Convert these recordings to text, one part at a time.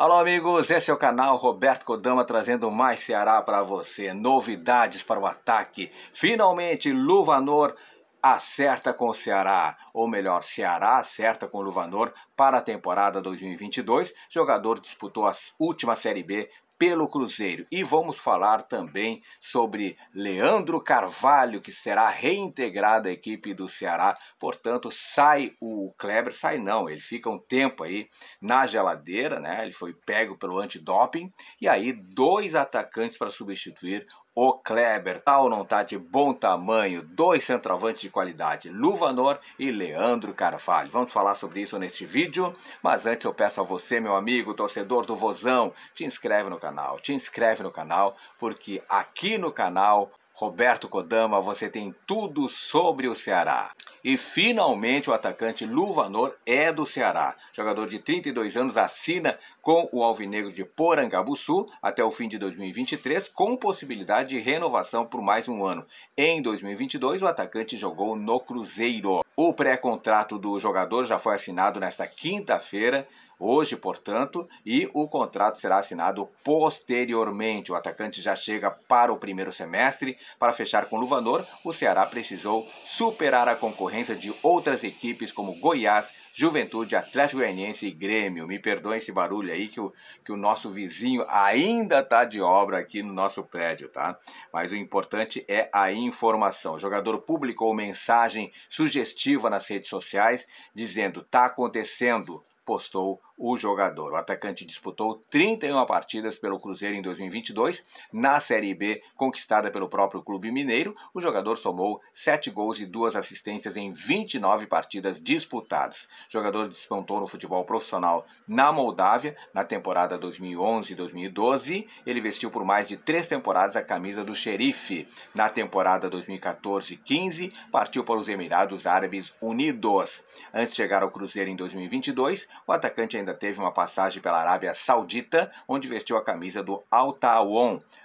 Alô, amigos, esse é o canal Roberto Kodama trazendo mais Ceará para você. Novidades para o ataque. Finalmente, Luvanor acerta com o Ceará, ou melhor, Ceará acerta com o Luvanor para a temporada 2022. jogador disputou a última Série B pelo Cruzeiro. E vamos falar também sobre Leandro Carvalho, que será reintegrado à equipe do Ceará. Portanto, sai o Kleber, sai não, ele fica um tempo aí na geladeira, né? Ele foi pego pelo antidoping e aí dois atacantes para substituir o Kleber tá ou não tá de bom tamanho? Dois centroavantes de qualidade, Luvanor e Leandro Carvalho. Vamos falar sobre isso neste vídeo, mas antes eu peço a você, meu amigo, torcedor do Vozão, te inscreve no canal, te inscreve no canal, porque aqui no canal Roberto Kodama, você tem tudo sobre o Ceará. E finalmente o atacante Luvanor é do Ceará. Jogador de 32 anos assina com o Alvinegro de Porangabuçu até o fim de 2023, com possibilidade de renovação por mais um ano. Em 2022, o atacante jogou no Cruzeiro. O pré-contrato do jogador já foi assinado nesta quinta-feira hoje, portanto, e o contrato será assinado posteriormente. O atacante já chega para o primeiro semestre. Para fechar com o Luvanor, o Ceará precisou superar a concorrência de outras equipes como Goiás, Juventude, Atlético Goianiense e Grêmio. Me perdoem esse barulho aí que o, que o nosso vizinho ainda tá de obra aqui no nosso prédio, tá? Mas o importante é a informação. O jogador publicou mensagem sugestiva nas redes sociais dizendo: "Tá acontecendo, postou o jogador. O atacante disputou 31 partidas pelo Cruzeiro em 2022, na Série B conquistada pelo próprio clube mineiro. O jogador somou 7 gols e 2 assistências em 29 partidas disputadas. O jogador despontou no futebol profissional na Moldávia na temporada 2011-2012. Ele vestiu por mais de três temporadas a camisa do Xerife. Na temporada 2014-15, partiu para os Emirados Árabes Unidos. Antes de chegar ao Cruzeiro em 2022, o atacante ainda teve uma passagem pela Arábia Saudita, onde vestiu a camisa do Al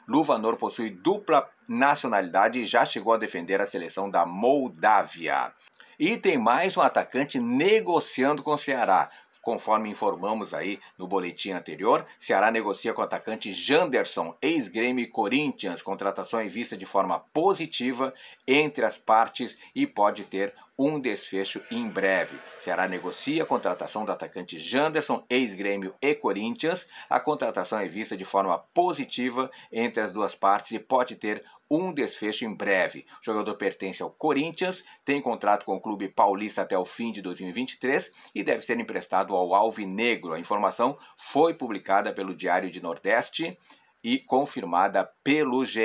Luvanor possui dupla nacionalidade e já chegou a defender a seleção da Moldávia. E tem mais um atacante negociando com o Ceará. Conforme informamos aí no boletim anterior, Ceará negocia com o atacante Janderson, ex-Grêmio e Corinthians, contratação em vista de forma positiva entre as partes e pode ter um desfecho em breve. Ceará negocia a contratação do atacante Janderson, ex-grêmio e Corinthians. A contratação é vista de forma positiva entre as duas partes e pode ter um desfecho em breve. O jogador pertence ao Corinthians, tem contrato com o clube paulista até o fim de 2023 e deve ser emprestado ao Alvinegro. A informação foi publicada pelo Diário de Nordeste e confirmada pelo GE.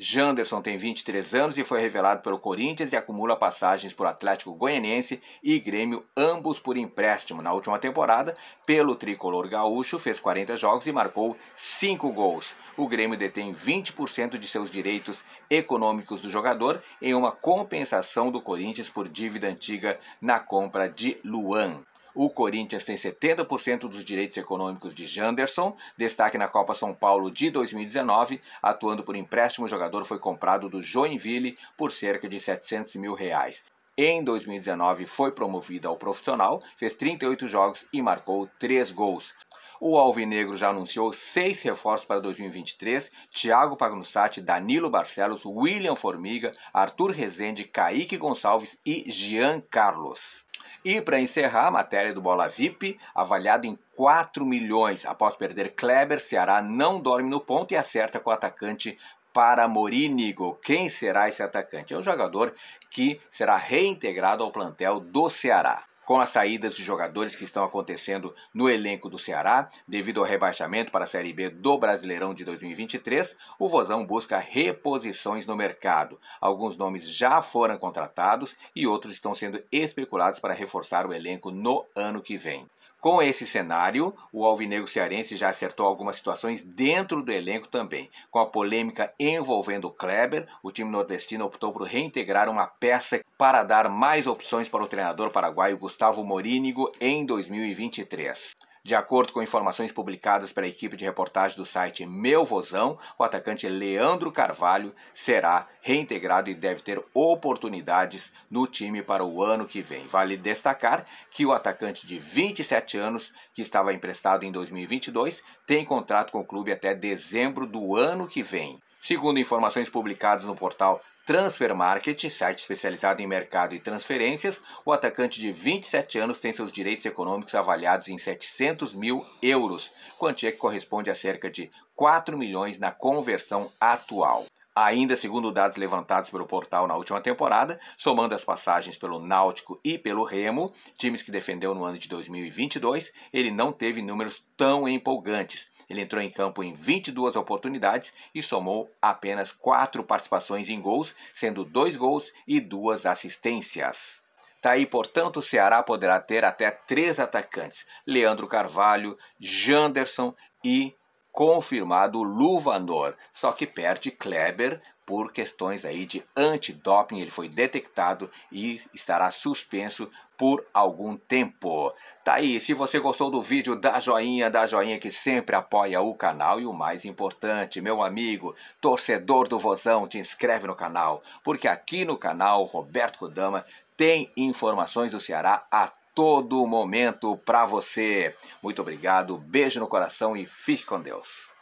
Janderson tem 23 anos e foi revelado pelo Corinthians e acumula passagens por Atlético Goianiense e Grêmio, ambos por empréstimo. Na última temporada, pelo tricolor gaúcho, fez 40 jogos e marcou 5 gols. O Grêmio detém 20% de seus direitos econômicos do jogador em uma compensação do Corinthians por dívida antiga na compra de Luan. O Corinthians tem 70% dos direitos econômicos de Janderson, destaque na Copa São Paulo de 2019, atuando por empréstimo, o jogador foi comprado do Joinville por cerca de 700 mil reais. Em 2019 foi promovido ao profissional, fez 38 jogos e marcou 3 gols. O Alvinegro já anunciou seis reforços para 2023: Thiago Pagnussati, Danilo Barcelos, William Formiga, Arthur Rezende, Kaique Gonçalves e Jean Carlos. E para encerrar, a matéria do Bola VIP, avaliado em 4 milhões. Após perder Kleber, Ceará não dorme no ponto e acerta com o atacante para Morínigo. Quem será esse atacante? É um jogador que será reintegrado ao plantel do Ceará com as saídas de jogadores que estão acontecendo no elenco do Ceará, devido ao rebaixamento para a Série B do Brasileirão de 2023, o Vozão busca reposições no mercado. Alguns nomes já foram contratados e outros estão sendo especulados para reforçar o elenco no ano que vem. Com esse cenário, o Alvinegro Cearense já acertou algumas situações dentro do elenco também. Com a polêmica envolvendo o Kleber, o time nordestino optou por reintegrar uma peça para dar mais opções para o treinador paraguaio Gustavo Morínigo em 2023. De acordo com informações publicadas pela equipe de reportagem do site Meu Vozão, o atacante Leandro Carvalho será reintegrado e deve ter oportunidades no time para o ano que vem. Vale destacar que o atacante de 27 anos, que estava emprestado em 2022, tem contrato com o clube até dezembro do ano que vem. Segundo informações publicadas no portal Transfer Market, site especializado em mercado e transferências, o atacante de 27 anos tem seus direitos econômicos avaliados em 700 mil euros, quantia que corresponde a cerca de 4 milhões na conversão atual. Ainda segundo dados levantados pelo portal na última temporada, somando as passagens pelo Náutico e pelo Remo, times que defendeu no ano de 2022, ele não teve números tão empolgantes. Ele entrou em campo em 22 oportunidades e somou apenas 4 participações em gols, sendo 2 gols e 2 assistências. Tá aí, portanto, o Ceará poderá ter até três atacantes: Leandro Carvalho, Janderson e confirmado Luvanor, só que perde Kleber por questões aí de antidoping, ele foi detectado e estará suspenso por algum tempo. Tá aí, se você gostou do vídeo, dá joinha, dá joinha que sempre apoia o canal e o mais importante, meu amigo, torcedor do Vozão, te inscreve no canal, porque aqui no canal Roberto Kodama tem informações do Ceará a todo momento para você. Muito obrigado, beijo no coração e fique com Deus.